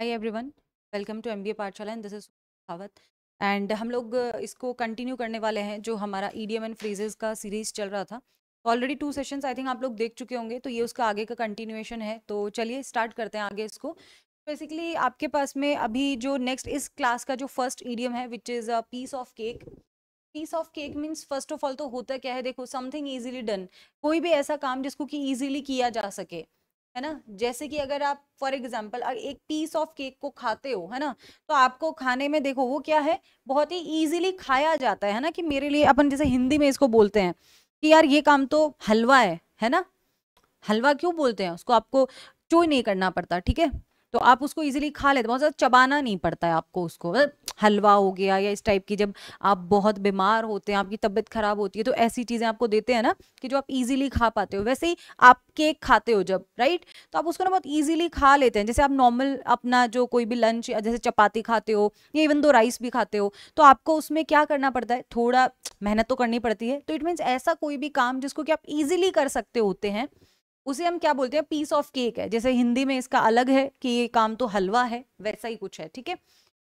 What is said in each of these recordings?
Hi everyone welcome to MBA Pathshala and this is खावत and हम लोग इसको कंटिन्यू करने वाले हैं जो हमारा ईडीएम एंड फ्रेजेस का सीरीज चल रहा था already two sessions I think आप लोग देख चुके होंगे तो ये उसका आगे का कंटिन्यूएशन है तो चलिए स्टार्ट करते हैं आगे इसको बेसिकली आपके पास में अभी जो नेक्स्ट इस क्लास का जो फर्स्ट ईडीएम e है which is a piece of cake piece of cake means first of all तो होता क्या है देखो समथिंग ईजिली डन कोई भी ऐसा काम जिसको कि ईजिली किया जा सके है ना जैसे कि अगर आप फॉर एग्जाम्पल एक पीस ऑफ केक को खाते हो है ना तो आपको खाने में देखो वो क्या है बहुत ही ईजिली खाया जाता है ना कि मेरे लिए अपन जैसे हिंदी में इसको बोलते हैं कि यार ये काम तो हलवा है है ना हलवा क्यों बोलते हैं उसको आपको चोई नहीं करना पड़ता ठीक है तो आप उसको इजीली खा लेते बहुत ज़्यादा चबाना नहीं पड़ता है आपको उसको मतलब हलवा हो गया या इस टाइप की जब आप बहुत बीमार होते हैं आपकी तबीयत खराब होती है तो ऐसी चीज़ें आपको देते हैं ना कि जो आप इजीली खा पाते हो वैसे ही आप केक खाते हो जब राइट तो आप उसको ना बहुत ईजिली खा लेते हैं जैसे आप नॉर्मल अपना जो कोई भी लंच जैसे चपाती खाते हो या इवन दो राइस भी खाते हो तो आपको उसमें क्या करना पड़ता है थोड़ा मेहनत तो करनी पड़ती है तो इट मीन्स ऐसा कोई भी काम जिसको कि आप ईजिली कर सकते होते हैं उसे हम क्या बोलते हैं पीस ऑफ केक है जैसे हिंदी में इसका अलग है कि ये काम तो हलवा है वैसा ही कुछ है ठीक है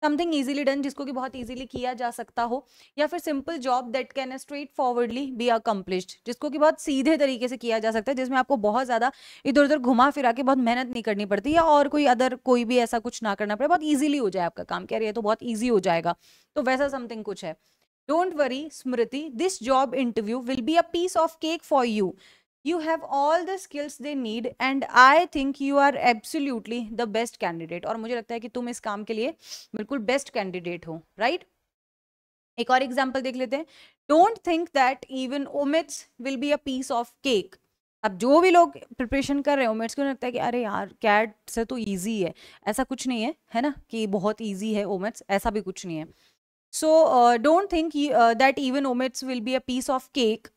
समथिंग इजीली डन जिसको कि बहुत ईजिली किया जा सकता हो या फिर simple job that can straight forwardly be accomplished जिसको कि बहुत सीधे तरीके से किया जा सकता है जिसमें आपको बहुत ज़्यादा इधर उधर घुमा फिरा के बहुत मेहनत नहीं करनी पड़ती या और कोई अदर कोई भी ऐसा कुछ ना करना पड़े बहुत ईजिली हो जाए आपका काम कह रही है तो बहुत ईजी हो जाएगा तो वैसा समथिंग कुछ है don't worry Smriti this job interview will be a piece of cake for you you have all the skills they need and I think you are absolutely the best candidate aur mujhe lagta hai ki tum is kaam ke liye bilkul best candidate ho right? ek aur example dekh lete hain don't think that even omits will be a piece of cake अब जो भी लोग preparation कर रहे हो ओमेट्स को लगता है कि अरे यार कैट से तो इजी है ऐसा कुछ नहीं है है ना कि बहुत इजी है ओमेट्स ऐसा भी कुछ नहीं है so don't think that even OMETs will be a piece of cake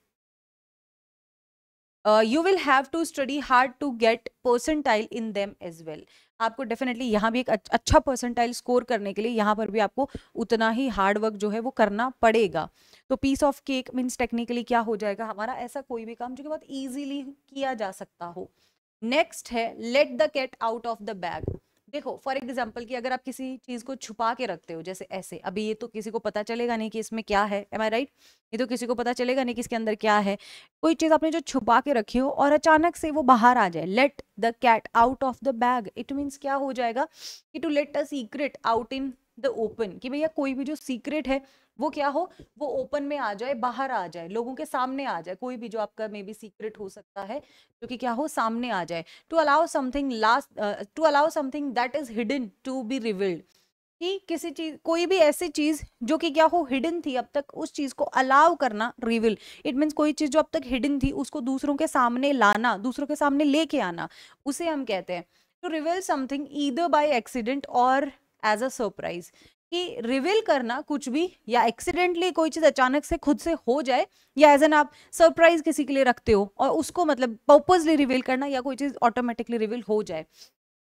you will have to study hard to get percentile in them as well आपको डेफिनेटली यहाँ भी एक अच्छा परसेंटाइल स्कोर करने के लिए यहाँ पर भी आपको उतना ही हार्ड वर्क जो है वो करना पड़ेगा तो piece of cake means technically क्या हो जाएगा हमारा ऐसा कोई भी काम जो कि बहुत ईजिली किया जा सकता हो नेक्स्ट है let the cat out of the bag देखो फॉर एग्जाम्पल कि अगर आप किसी चीज को छुपा के रखते हो जैसे ऐसे अभी ये तो किसी को पता चलेगा नहीं कि इसमें क्या है एम आई राइट ये तो किसी को पता चलेगा नहीं कि इसके अंदर क्या है कोई चीज आपने जो छुपा के रखी हो और अचानक से वो बाहर आ जाए let the cat out of the bag it means क्या हो जाएगा कि to let a secret out in the open कि भैया कोई भी जो सीक्रेट है वो क्या हो वो ओपन में आ जाए बाहर आ जाए लोगों के सामने आ जाए कोई भी जो आपका मे बी सीक्रेट हो सकता है जो कि क्या हो सामने आ जाए to allow something last to allow something that is hidden to be revealed कि किसी चीज कोई भी ऐसी चीज जो कि क्या हो हिडन थी अब तक उस चीज को अलाउ करना रिविल इट मीन कोई चीज जो अब तक हिडन थी उसको दूसरों के सामने लाना दूसरों के सामने लेके आना उसे हम कहते हैं to reveal something either by accident और एज अ सरप्राइज कि रिवील करना कुछ भी या एक्सीडेंटली कोई चीज अचानक से खुद से हो जाए या एज एन आप सरप्राइज किसी के लिए रखते हो और उसको मतलब पर्पजली रिवील करना या कोई चीज ऑटोमेटिकली रिवील हो जाए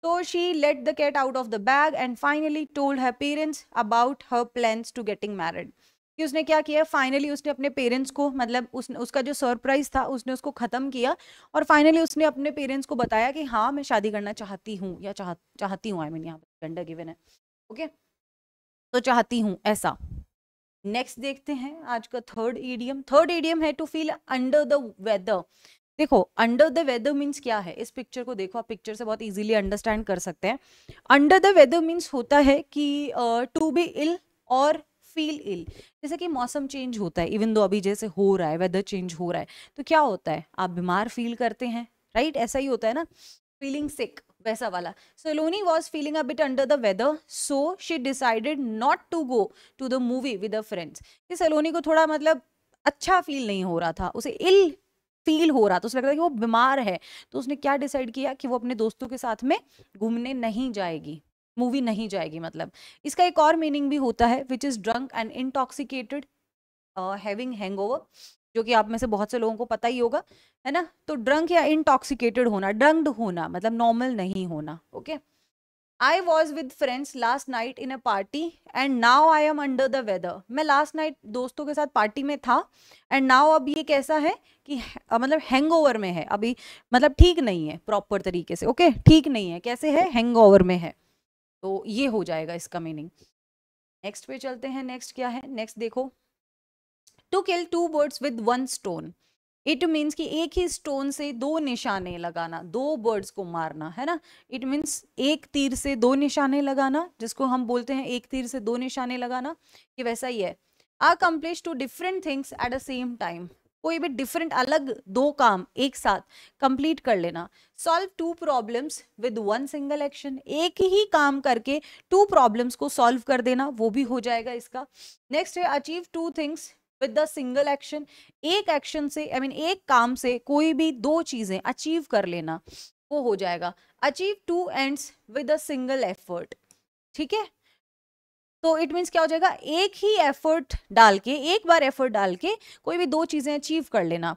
तो she let the cat out of the bag and finally told her parents about her plan to getting married कि उसने क्या किया फाइनली उसने अपने पेरेंट्स को मतलब उसने उसका जो सरप्राइज था उसने उसको ख़त्म किया और फाइनली उसने अपने पेरेंट्स को बताया कि हाँ मैं शादी करना चाहती हूँ या चाह चाहती हूँ आई मीन यहाँ पर जेंडर गिवन है ओके okay? तो चाहती हूँ ऐसा नेक्स्ट देखते हैं आज का थर्ड ईडियम थर्ड ईडियम है to feel under the weather देखो अंडर द वेदर मीन्स क्या है इस पिक्चर को देखो आप पिक्चर से बहुत इजीली अंडरस्टैंड कर सकते हैं अंडर द वेदर मीन्स होता है कि टू बी इल और फील इल जैसे कि मौसम चेंज होता है इवन दो अभी जैसे हो रहा है वेदर चेंज हो रहा है तो क्या होता है आप बीमार फील करते हैं राइट right? ऐसा ही होता है ना फीलिंग सिक वैसा वाला Saloni was feeling a bit under the weather so she decided not to go to the movie with a friends कि सलोनी को थोड़ा मतलब अच्छा फील नहीं हो रहा था उसे इल फील हो रहा था उसे लग रहा था कि वो बीमार है तो उसने क्या डिसाइड किया कि वो अपने दोस्तों के साथ में घूमने नहीं जाएगी मूवी नहीं जाएगी मतलब इसका एक और मीनिंग भी होता है which is drunk and intoxicated having hangover जो कि आप में से बहुत से लोगों को पता ही होगा है ना तो ड्रंक या इंटॉक्सिकेटेड होना ड्रंक्ड होना मतलब नॉर्मल नहीं होना okay I was with friends last night in a party and now I am under the weather मैं लास्ट नाइट दोस्तों के साथ पार्टी में था एंड नाउ अब ये कैसा है कि मतलब हैंग ओवर में है अभी मतलब ठीक नहीं है प्रॉपर तरीके से ओके okay? ठीक नहीं है कैसे है हैंग ओवर में है तो ये हो जाएगा इसका मीनिंग नेक्स्ट पे चलते हैं नेक्स्ट क्या है नेक्स्ट देखो to kill two birds with one stone it means कि एक ही स्टोन से दो निशाने लगाना दो बर्ड्स को मारना है ना इट मीन्स एक तीर से दो निशाने लगाना जिसको हम बोलते हैं एक तीर से दो निशाने लगाना ये वैसा ही है accomplish two different things at the same time कोई भी डिफरेंट अलग दो काम एक साथ कंप्लीट कर लेना solve two problems with one single action एक ही काम करके टू प्रॉब्लम्स को सॉल्व कर देना वो भी हो जाएगा इसका नेक्स्ट है achieve two things with the single action एक एक्शन से आई I मीन mean, एक काम से कोई भी दो चीजें अचीव कर लेना वो हो जाएगा achieve two ends with a single effort ठीक है तो इट मीन्स क्या हो जाएगा एक ही एफर्ट डाल के एक बार एफर्ट डाल के कोई भी दो चीजें अचीव कर लेना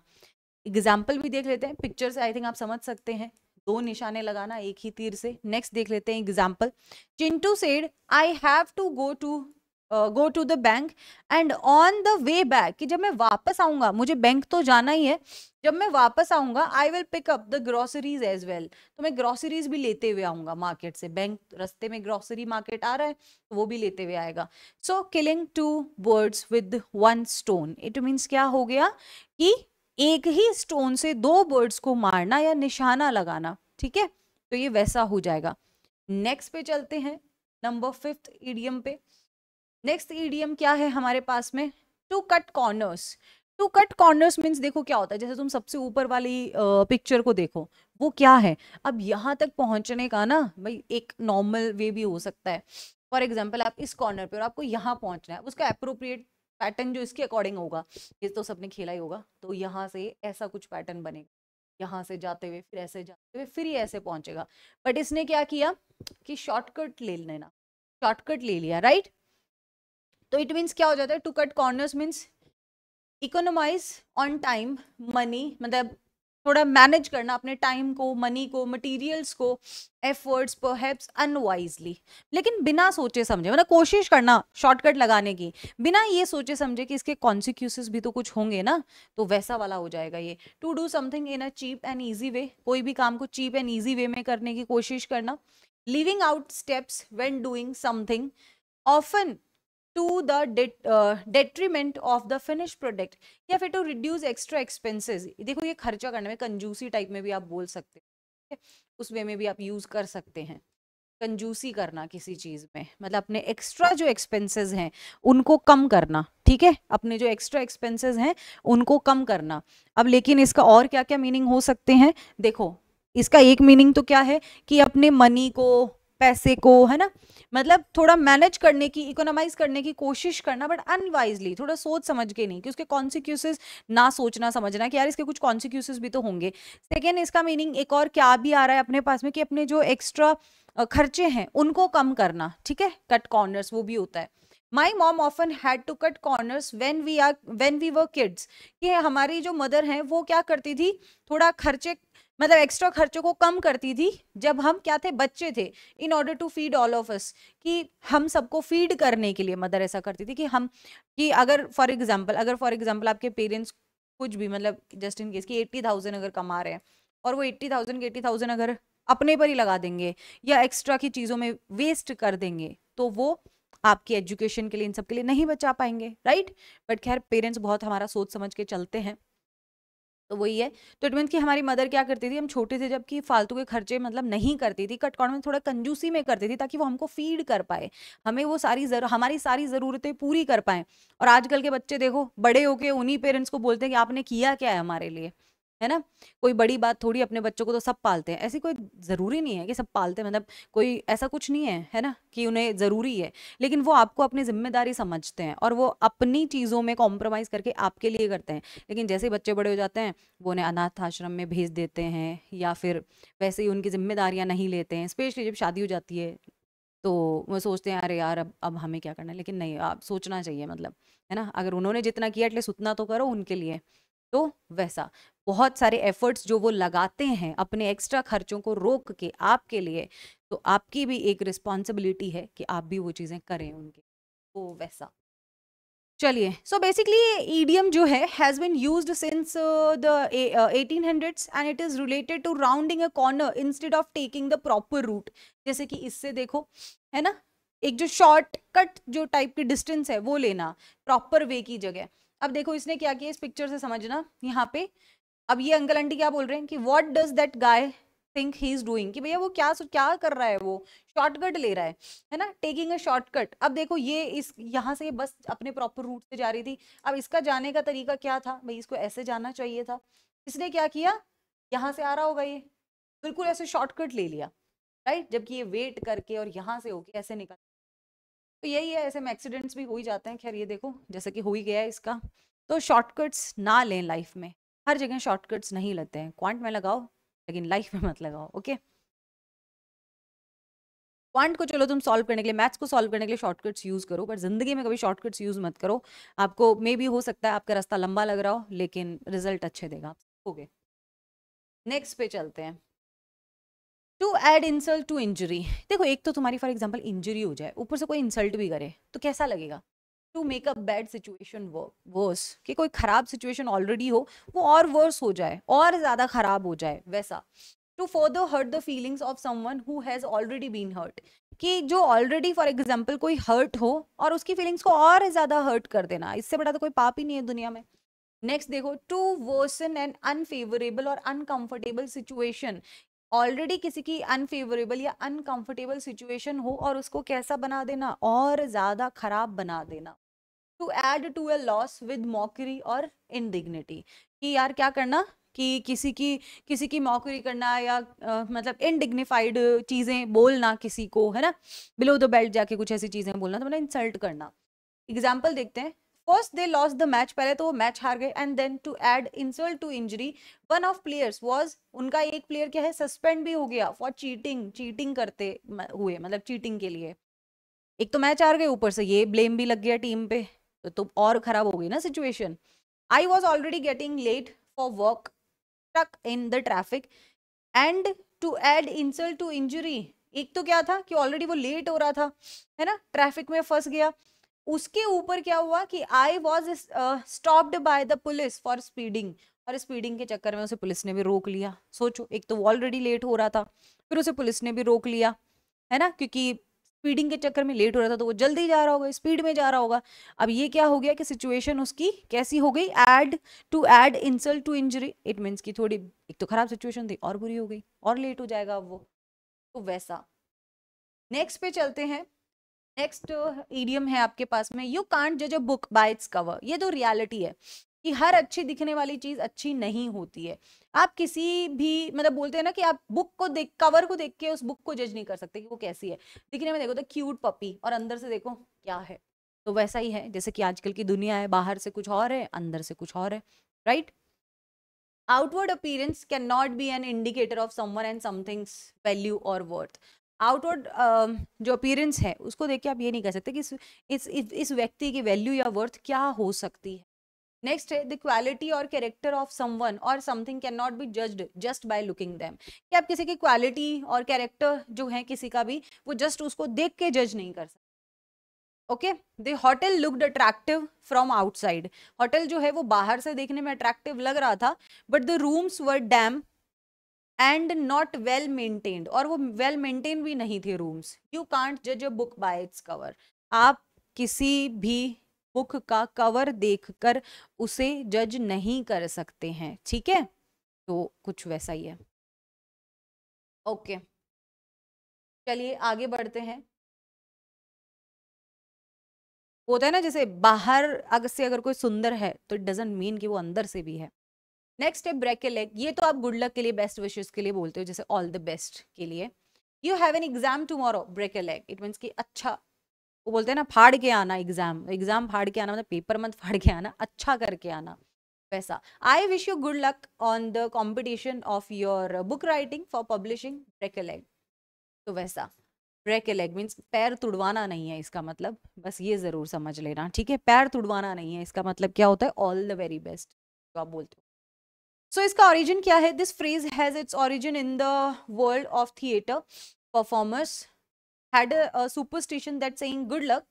एग्जाम्पल भी देख लेते हैं पिक्चर से आई थिंक आप समझ सकते हैं दो निशाने लगाना एक ही तीर से नेक्स्ट देख लेते हैं example Chintu said I have to go to go to the bank and on the way back कि जब मैं वापस आऊंगा मुझे बैंक तो जाना ही है जब मैं वापस आऊंगा I will pick up the groceries as well तो मैं ग्रोसरीज भी लेते हुए आऊंगा मार्केट से बैंक रस्ते में ग्रोसरी मार्केट आ रहा है तो वो भी लेते हुए आएगा so killing two birds with one stone it means क्या हो गया कि एक ही स्टोन से दो बर्ड्स को मारना या निशाना लगाना ठीक है तो ये वैसा हो जाएगा नेक्स्ट पे चलते हैं नंबर फिफ्थ ईडियम पे नेक्स्ट ईडीएम क्या है हमारे पास में to cut corners to cut corners means देखो क्या होता है जैसे तुम सबसे ऊपर वाली पिक्चर को देखो वो क्या है अब यहाँ तक पहुँचने का ना भाई एक नॉर्मल वे भी हो सकता है फॉर एग्जाम्पल आप इस कॉर्नर पे और आपको यहाँ पहुंचना है उसका अप्रोप्रिएट पैटर्न जो इसके अकॉर्डिंग होगा ये तो सबने खेला ही होगा तो यहाँ से ऐसा कुछ पैटर्न बनेगा यहाँ से जाते हुए फिर ऐसे जाते हुए फिर ही ऐसे पहुंचेगा बट इसने क्या किया कि शॉर्टकट ले लेना शॉर्टकट ले लिया राइट तो इट मीन्स क्या हो जाता है to cut corners means economize on time money मतलब थोड़ा मैनेज करना अपने टाइम को मनी को मटेरियल्स को एफर्ट्स परहैप्स अनवाइजली लेकिन बिना सोचे समझे मतलब कोशिश करना शॉर्टकट लगाने की बिना ये सोचे समझे कि इसके कॉन्सिक्यूसेस भी तो कुछ होंगे ना तो वैसा वाला हो जाएगा ये to do something in a cheap and easy way कोई भी काम को चीप एंड ईजी वे में करने की कोशिश करना leaving out steps when doing something often to the detriment of the finish product या फिर टू रिड्यूस एक्स्ट्रा एक्सपेंसेस देखो ये खर्चा करने में कंजूसी टाइप में भी आप बोल सकते हैं उस वे में भी आप यूज कर सकते हैं कंजूसी करना किसी चीज में मतलब अपने एक्स्ट्रा जो एक्सपेंसेस हैं उनको कम करना ठीक है अपने जो एक्स्ट्रा एक्सपेंसेस हैं उनको कम करना अब लेकिन इसका और क्या क्या मीनिंग हो सकते हैं देखो इसका एक मीनिंग तो क्या है कि अपने मनी को पैसे को है ना मतलब थोड़ा मैनेज करने की इकोनोमाइज करने की कोशिश करना बट अनवाइजली थोड़ा सोच समझ के नहीं कि उसके कॉन्सिक्यूसेस ना सोचना समझना कि यार इसके कुछ कॉन्सिक्यूसेस भी तो होंगे सेकेंड इसका मीनिंग एक और क्या भी आ रहा है अपने पास में कि अपने जो एक्स्ट्रा खर्चे हैं उनको कम करना ठीक है कट कॉर्नर्स वो भी होता है my mom often had to cut corners when we are when we were kids कि हमारी जो मदर हैं वो क्या करती थी थोड़ा खर्चे मतलब एक्स्ट्रा खर्चों को कम करती थी जब हम क्या थे बच्चे थे in order to feed all of us कि हम सबको फीड करने के लिए मदर ऐसा करती थी कि हम कि अगर फॉर एग्जाम्पल अगर फॉर एग्जाम्पल आपके पेरेंट्स कुछ भी मतलब जस्ट इन केस कि एट्टी थाउजेंड अगर कमा रहे हैं और वो एट्टी थाउजेंड एट्टी थाउजेंड अगर अपने पर ही लगा देंगे या एक्स्ट्रा की चीज़ों में वेस्ट कर देंगे तो वो आपकी एजुकेशन के लिए इन सब के लिए नहीं बचा पाएंगे राइट बट खैर पेरेंट्स बहुत हमारा सोच समझ के चलते हैं तो वही है तो इट मीन कि हमारी मदर क्या करती थी हम छोटे थे जबकि फालतू के खर्चे मतलब नहीं करती थी कट में थोड़ा कंजूसी में करती थी ताकि वो हमको फीड कर पाए हमें वो सारी जर, हमारी सारी ज़रूरतें पूरी कर पाए और आजकल के बच्चे देखो बड़े होके उन्हीं पेरेंट्स को बोलते हैं कि आपने किया क्या है हमारे लिए है ना कोई बड़ी बात थोड़ी अपने बच्चों को तो सब पालते हैं ऐसी कोई ज़रूरी नहीं है कि सब पालते हैं मतलब कोई ऐसा कुछ नहीं है है ना कि उन्हें ज़रूरी है लेकिन वो आपको अपनी जिम्मेदारी समझते हैं और वो अपनी चीज़ों में कॉम्प्रोमाइज़ करके आपके लिए करते हैं लेकिन जैसे ही बच्चे बड़े हो जाते हैं वो उन्हें अनाथ आश्रम में भेज देते हैं या फिर वैसे ही उनकी जिम्मेदारियाँ नहीं लेते हैं स्पेशली जब शादी हो जाती है तो वो सोचते हैं अरे यार अब अब हमें क्या करना है लेकिन नहीं आप सोचना चाहिए मतलब है ना अगर उन्होंने जितना किया एटलीस्ट उतना तो करो उनके लिए तो वैसा बहुत सारे एफर्ट्स जो वो लगाते हैं अपने एक्स्ट्रा खर्चों को रोक के आपके लिए तो आपकी भी एक रिस्पॉन्सिबिलिटी है कि आप भी वो चीज़ें करें उनके तो वैसा चलिए सो बेसिकली ईडीएम जो है has been use since the eighteen hundreds and it is related to rounding a corner instead of taking the proper route जैसे कि इससे देखो है ना एक जो शॉर्टकट जो टाइप की डिस्टेंस है वो लेना प्रॉपर वे की जगह अब देखो इसने क्या किया इस पिक्चर से समझना यहाँ पे अब ये अंकल आंटी क्या बोल रहे हैं कि what does that guy think he is doing कि भैया वो क्या क्या कर रहा है वो शॉर्टकट ले रहा है है ना टेकिंग अ शॉर्टकट अब देखो ये इस यहाँ से बस अपने प्रॉपर रूट से जा रही थी अब इसका जाने का तरीका क्या था भाई इसको ऐसे जाना चाहिए था इसने क्या किया यहाँ से आ रहा होगा ये बिल्कुल ऐसे शॉर्टकट ले लिया राइट जबकि ये वेट करके और यहाँ से होके ऐसे निकल तो यही है ऐसे में एक्सीडेंट्स भी हो ही जाते हैं खैर ये देखो जैसे कि हो ही गया है इसका तो शॉर्टकट्स ना लें लाइफ में हर जगह शॉर्टकट्स नहीं लेते हैं क्वांट में लगाओ लेकिन लाइफ में मत लगाओ ओके क्वांट को चलो तुम सॉल्व करने के लिए मैथ्स को सॉल्व करने के लिए शॉर्टकट्स यूज़ करो पर ज़िंदगी में कभी शॉर्टकट्स यूज़ मत करो आपको मे भी हो सकता है आपका रास्ता लंबा लग रहा हो लेकिन रिजल्ट अच्छे देगा ओके नेक्स्ट पे चलते हैं to add insult to injury देखो एक तो तुम्हारी फॉर एग्जाम्पल इंजरी हो जाए ऊपर से कोई इंसल्ट भी करे तो कैसा लगेगा to make a bad situation worse कि कोई ख़राब सिचुएशन ऑलरेडी हो वो और वर्स हो जाए और ज़्यादा ख़राब हो जाए वैसा to further hurt the feelings of someone who has already been hurt कि जो ऑलरेडी फॉर एग्जाम्पल कोई हर्ट हो और उसकी फीलिंग्स को और ज़्यादा हर्ट कर देना इससे बड़ा तो कोई पाप ही नहीं है दुनिया में नेक्स्ट देखो टू वर्सन एंड अनफेवरेबल और अनकंफर्टेबल सिचुएशन ऑलरेडी किसी की अनफेवरेबल या अनकंफर्टेबल सिचुएशन हो और उसको कैसा बना देना और ज़्यादा खराब बना देना to add to a loss with mockery और इनडिग्निटी कि यार क्या करना कि किसी की किसी की मॉकरी करना या आ, मतलब इनडिग्निफाइड चीज़ें बोलना किसी को है ना बिलो द बेल्ट जाके कुछ ऐसी चीज़ें बोलना तो मतलब इंसल्ट करना एग्जाम्पल देखते हैं first they lost the match पहले तो वो मैच हार गए and then to add insult to injury one of players was उनका एक प्लेयर क्या है सस्पेंड भी हो गया फॉर चीटिंग चीटिंग करते हुए मतलब चीटिंग के लिए एक तो मैच हार गए ऊपर से ये ब्लेम भी लग गया टीम पे तो, तो और खराब हो गई ना situation I was already getting late for work stuck in the traffic and to add insult to injury एक तो क्या था कि ऑलरेडी वो लेट हो रहा था है ना ट्रैफिक में फंस गया उसके ऊपर क्या हुआ कि I was stopped by the police for speeding और स्पीडिंग के चक्कर में उसे पुलिस ने भी रोक लिया सोचो एक तो ऑलरेडी लेट हो रहा था फिर उसे पुलिस ने भी रोक लिया है ना क्योंकि स्पीडिंग के चक्कर में लेट हो रहा था तो वो जल्दी जा रहा होगा स्पीड में जा रहा होगा अब ये क्या हो गया कि सिचुएशन उसकी कैसी हो गई add to add insult to injury it means की थोड़ी एक तो खराब सिचुएशन थी और बुरी हो गई और लेट हो जाएगा अब वो तो वैसा नेक्स्ट पे चलते हैं नेक्स्ट ईडियम है आपके पास में यू कांट जज a book by its cover ये तो रियलिटी है कि हर अच्छी दिखने वाली चीज अच्छी नहीं होती है आप किसी भी मतलब बोलते हैं ना कि आप बुक को देख कवर को देख के उस बुक को जज नहीं कर सकते कि वो कैसी है दिखने में देखो तो क्यूट पपी और अंदर से देखो क्या है तो वैसा ही है जैसे कि आजकल की दुनिया है बाहर से कुछ और है अंदर से कुछ और है right outward appearance can not be an indicator of someone and something's value और वर्थ आउटवर्ड जो अपीरेंस है उसको देख के आप ये नहीं कह सकते कि इस इस इस व्यक्ति की वैल्यू या वर्थ क्या हो सकती है नेक्स्ट है द क्वालिटी और कैरेक्टर ऑफ समवन और something can not be judged just by looking them कि आप किसी की क्वालिटी और कैरेक्टर जो है किसी का भी वो जस्ट उसको देख के जज नहीं कर सकते okay the hotel looked attractive from outside hotel जो है वो बाहर से देखने में अट्रैक्टिव लग रहा था but the rooms were damp and not well maintained और वो वेल well मेंटेन भी नहीं थे रूम्स यू कांट जज a book by its cover आप किसी भी बुक का कवर देखकर उसे जज नहीं कर सकते हैं ठीक है तो कुछ वैसा ही है ओके okay. चलिए आगे बढ़ते हैं होता है ना जैसे बाहर अगर से अगर कोई सुंदर है तो इट डजेंट मीन कि वो अंदर से भी है नेक्स्ट है ब्रेक ए लेग ये तो आप गुड लक के लिए बेस्ट विशेष के लिए बोलते हो जैसे ऑल द बेस्ट के लिए you have an exam tomorrow break a leg it means कि अच्छा वो बोलते हैं ना फाड़ के आना एग्जाम एग्जाम फाड़ के आना मतलब पेपर मत फाड़ के आना अच्छा करके आना वैसा I wish you good luck on the competition of your book writing for publishing break a leg तो वैसा ब्रेक ए लेग मीन्स पैर तुड़वाना नहीं है इसका मतलब बस ये ज़रूर समझ लेना ठीक है पैर तुड़वाना नहीं है इसका मतलब क्या होता है ऑल द वेरी बेस्ट जो आप बोलते हो सो इसका ओरिजिन क्या है this phrase has its origin in the world of theatre performers had a superstition that saying good luck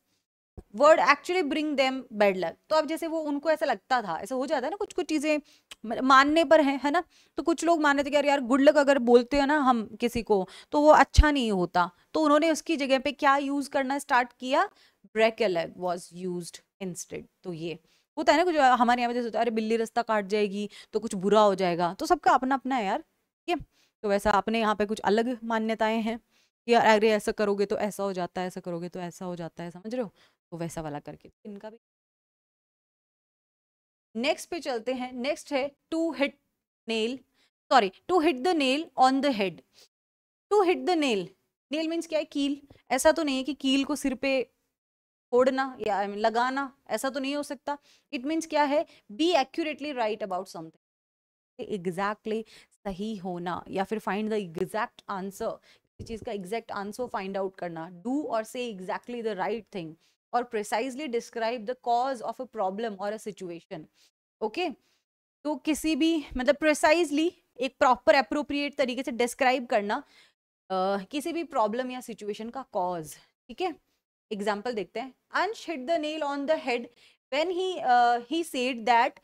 would actually bring them bad luck तो अब जैसे वो उनको ऐसा लगता था ऐसा हो जाता है ना कुछ कुछ चीज़ें मानने पर है है ना तो कुछ लोग मानते थे कि यार गुड लक अगर बोलते हैं ना हम किसी को तो वो अच्छा नहीं होता तो उन्होंने उसकी जगह पे क्या यूज़ करना स्टार्ट किया ब्रेकेलग वॉज यूज इंस्टेड तो ये होता है ना कुछ हमारे यहाँ पे जैसे होता है अरे बिल्ली रास्ता काट जाएगी तो कुछ बुरा हो जाएगा तो सबका अपना अपना है यार ठीक है तो वैसा अपने यहाँ पे कुछ अलग मान्यताएं हैं कि यार अरे ऐसा करोगे तो ऐसा हो जाता है ऐसा करोगे तो ऐसा हो जाता है समझ रहे हो तो वैसा वाला करके इनका भी नेक्स्ट पे चलते हैं नेक्स्ट है to hit nail sorry to hit the nail on the head to hit the nail nail means क्या है कील ऐसा तो नहीं है कि कील को सिर पे फोड़ना या आई मीन लगाना ऐसा तो नहीं हो सकता इट मीन्स क्या है be accurately right about something exactly सही होना या फिर फाइंड द एग्जैक्ट आंसर किसी चीज़ का एग्जैक्ट आंसर फाइंड आउट करना डू और say exactly the right thing और precisely describe the cause of a problem और अ सिचुएशन ओके तो किसी भी मतलब प्रिसाइजली एक प्रॉपर अप्रोप्रिएट तरीके से डिस्क्राइब करना Uh, किसी भी प्रॉब्लम या सिचुएशन का कॉज ठीक है एग्जाम्पल देखते हैं Ansh hit the nail on the head when he he said that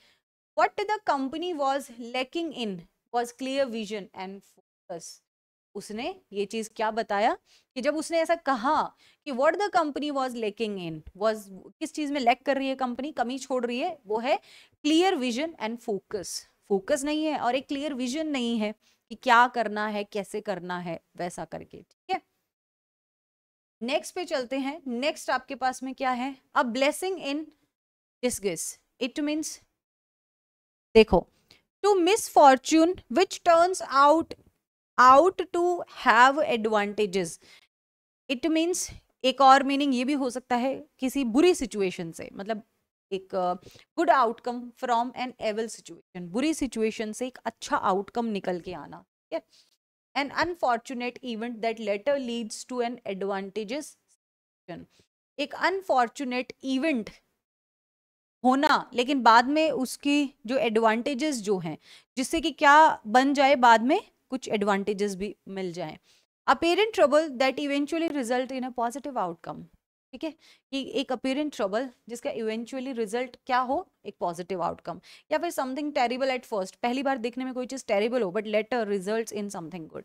what the company was lacking in was clear vision and focus उसने ये चीज क्या बताया कि जब उसने ऐसा कहा कि what the company was lacking in was किस चीज में लैक कर रही है कंपनी कमी छोड़ रही है वो है clear vision and focus focus नहीं है और एक क्लियर विजन नहीं है कि क्या करना है कैसे करना है वैसा करके ठीक है नेक्स्ट पे चलते हैं नेक्स्ट आपके पास में क्या है a blessing in disguise it means देखो to misfortune which turns out out to have advantages it means एक और मीनिंग ये भी हो सकता है किसी बुरी सिचुएशन से मतलब एक good outcome from an evil situation बुरी सिचुएशन से एक अच्छा आउटकम निकल के आना ठीक है an unfortunate event that later leads to an advantageous situation. एक अनफॉर्चुनेट इवेंट होना लेकिन बाद में उसकी जो एडवांटेजेस जो हैं जिससे कि क्या बन जाए बाद में कुछ एडवांटेजेस भी मिल जाएं apparent trouble that eventually result in a positive outcome ठीक है कि एक अपेरेंट ट्रबल जिसका इवेंचुअली रिजल्ट क्या हो एक पॉजिटिव आउटकम या फिर समथिंग टेरिबल एट फर्स्ट पहली बार देखने में कोई चीज़ टेरिबल हो but later result in something good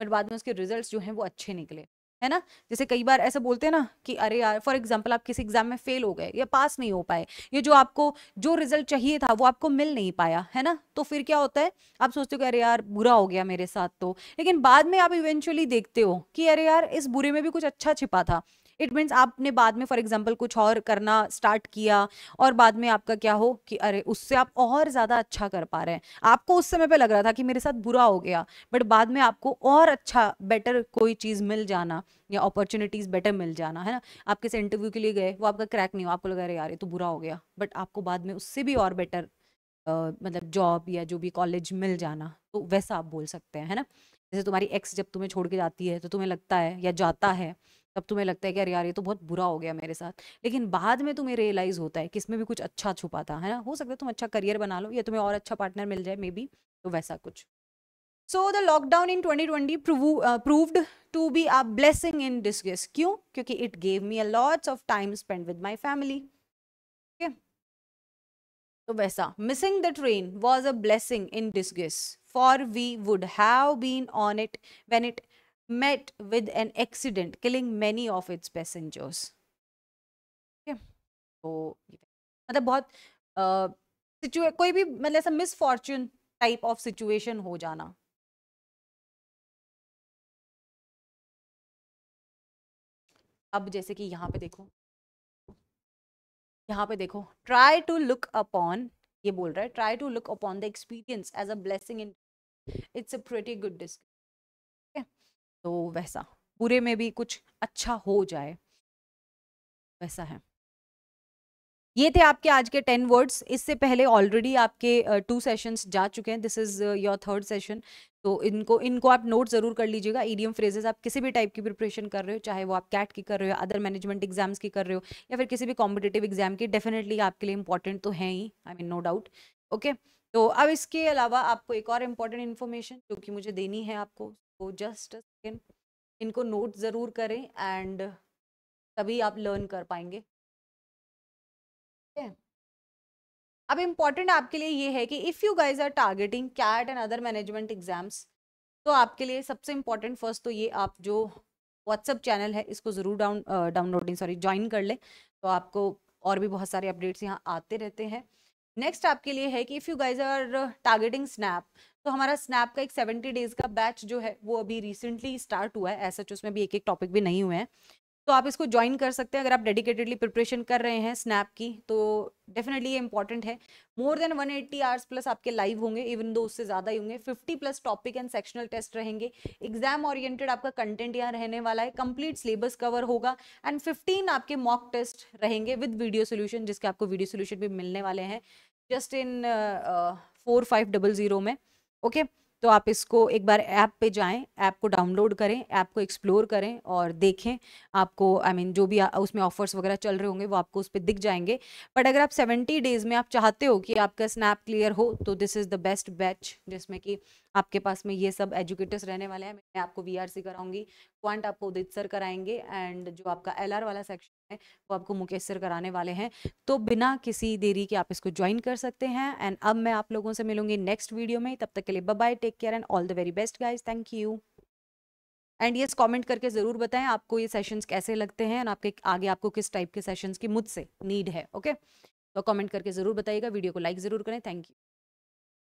but बाद में उसके रिजल्ट जो हैं वो अच्छे निकले है ना जैसे कई बार ऐसे बोलते हैं ना कि अरे यार फॉर एग्जाम्पल आप किसी एग्जाम में फेल हो गए या पास नहीं हो पाए ये जो आपको जो रिजल्ट चाहिए था वो आपको मिल नहीं पाया है ना तो फिर क्या होता है आप सोचते हो कि अरे यार बुरा हो गया मेरे साथ तो लेकिन बाद में आप इवेंचुअली देखते हो कि अरे यार इस बुरे में भी कुछ अच्छा छिपा था इट मीन्स आपने बाद में फॉर एग्जाम्पल कुछ और करना स्टार्ट किया और बाद में आपका क्या हो कि अरे उससे आप और ज़्यादा अच्छा कर पा रहे हैं आपको उस समय पर लग रहा था कि मेरे साथ बुरा हो गया बट बाद में आपको और अच्छा बेटर कोई चीज़ मिल जाना या अपॉर्चुनिटीज़ बेटर मिल जाना है ना आप किसी इंटरव्यू के लिए गए वो आपका क्रैक नहीं हो आपको लगा अरे यार ये तो बुरा हो गया बट आपको बाद में उससे भी और बेटर Uh, मतलब जॉब या जो भी कॉलेज मिल जाना तो वैसा आप बोल सकते हैं है ना जैसे तुम्हारी एक्स जब तुम्हें छोड़ के जाती है तो तुम्हें लगता है या जाता है तब तुम्हें लगता है कि अरे यार ये तो बहुत बुरा हो गया मेरे साथ लेकिन बाद में तुम्हें रियलाइज होता है कि इसमें भी कुछ अच्छा छुपा था है ना हो सकता है तुम अच्छा करियर बना लो या तुम्हें और अच्छा पार्टनर मिल जाए मे बी तो वैसा कुछ so the lockdown in twenty proved to be a blessing in disguise क्यों क्योंकि it gave me a lots of time spend with my family तो वैसा missing the train was a blessing in disguise for we would have been on it when it met with an accident, killing many of its passengers. okay so matlab bahut situation koi bhi matlab मतलब misfortune type of situation ho jana अब जैसे कि यहाँ पे देखो यहाँ पे देखो ट्राई टू लुक अपॉन ये बोल रहा है try to look upon the experience as a blessing in it's a pretty good disc तो वैसा बुरे में भी कुछ अच्छा हो जाए वैसा है ये थे आपके आज के टेन वर्ड्स इससे पहले ऑलरेडी आपके टू सेशंस जा चुके हैं this is your third session तो इनको इनको आप नोट ज़रूर कर लीजिएगा ईडीएम फ्रेजेस आप किसी भी टाइप की प्रिपरेशन कर रहे हो चाहे वो आप कैट की कर रहे हो अदर मैनेजमेंट एग्जाम्स की कर रहे हो या फिर किसी भी कॉम्पिटेटिव एग्जाम की डेफिनेटली आपके लिए इंपॉर्टेंट तो है ही I mean no doubt okay तो अब इसके अलावा आपको एक और इम्पॉर्टेंट इन्फॉर्मेशन जो कि मुझे देनी है आपको तो जस्ट इनको नोट ज़रूर करें एंड तभी आप लर्न कर पाएंगे ठीक अब इम्पॉर्टेंट आपके लिए ये है कि if you guys are targeting CAT and other management exams तो आपके लिए सबसे इम्पॉर्टेंट फर्स्ट तो ये आप जो व्हाट्सअप चैनल है इसको ज़रूर डाउन डाउनलोडिंग सॉरी ज्वाइन कर लें तो आपको और भी बहुत सारे अपडेट्स यहाँ आते रहते हैं नेक्स्ट आपके लिए है कि if you guys are targeting SNAP तो हमारा स्नैप का एक सेवेंटी डेज का बैच जो है वो अभी रिसेंटली स्टार्ट हुआ है ऐसा उसमें भी एक एक टॉपिक भी नहीं हुए हैं तो आप इसको ज्वाइन कर सकते हैं अगर आप डेडिकेटेडली प्रिपरेशन कर रहे हैं स्नैप की तो डेफिनेटली ये इंपॉर्टेंट है more than 180 eighty hours plus आपके लाइव होंगे इवन दो उससे ज़्यादा ही होंगे 50 plus topic and sectional test रहेंगे एग्जाम ओरिएंटेड आपका कंटेंट यहाँ रहने वाला है कंप्लीट सिलेबस कवर होगा एंड फिफ्टीन आपके मॉक टेस्ट रहेंगे विद वीडियो सोल्यूशन जिसके आपको वीडियो सोल्यूशन भी मिलने वाले हैं just in four five double zero में ओके तो आप इसको एक बार ऐप पे जाएं ऐप को डाउनलोड करें ऐप को एक्सप्लोर करें और देखें आपको आई I मीन mean, जो भी उसमें ऑफर्स वगैरह चल रहे होंगे वो आपको उस पर दिख जाएंगे बट अगर आप सेवेंटी डेज़ में आप चाहते हो कि आपका स्नैप क्लियर हो तो this is the best batch जिसमें कि आपके पास में ये सब एजुकेटर्स रहने वाले हैं मैं आपको वी कराऊंगी क्वांट आपको उदित सर कराएंगे एंड जो आपका एल वाला सेक्शन है वो आपको मुकेश सर कराने वाले हैं तो बिना किसी देरी के आप इसको ज्वाइन कर सकते हैं एंड अब मैं आप लोगों से मिलूंगी नेक्स्ट वीडियो में तब तक के लिए bye take care and all the very best guys thank you and yes comment करके ज़रूर बताएं आपको ये सेशंस कैसे लगते हैं और आपके आगे आपको किस टाइप के सेशंस की मुझसे नीड है ओके तो कमेंट करके ज़रूर बताइएगा वीडियो को लाइक ज़रूर करें थैंक यू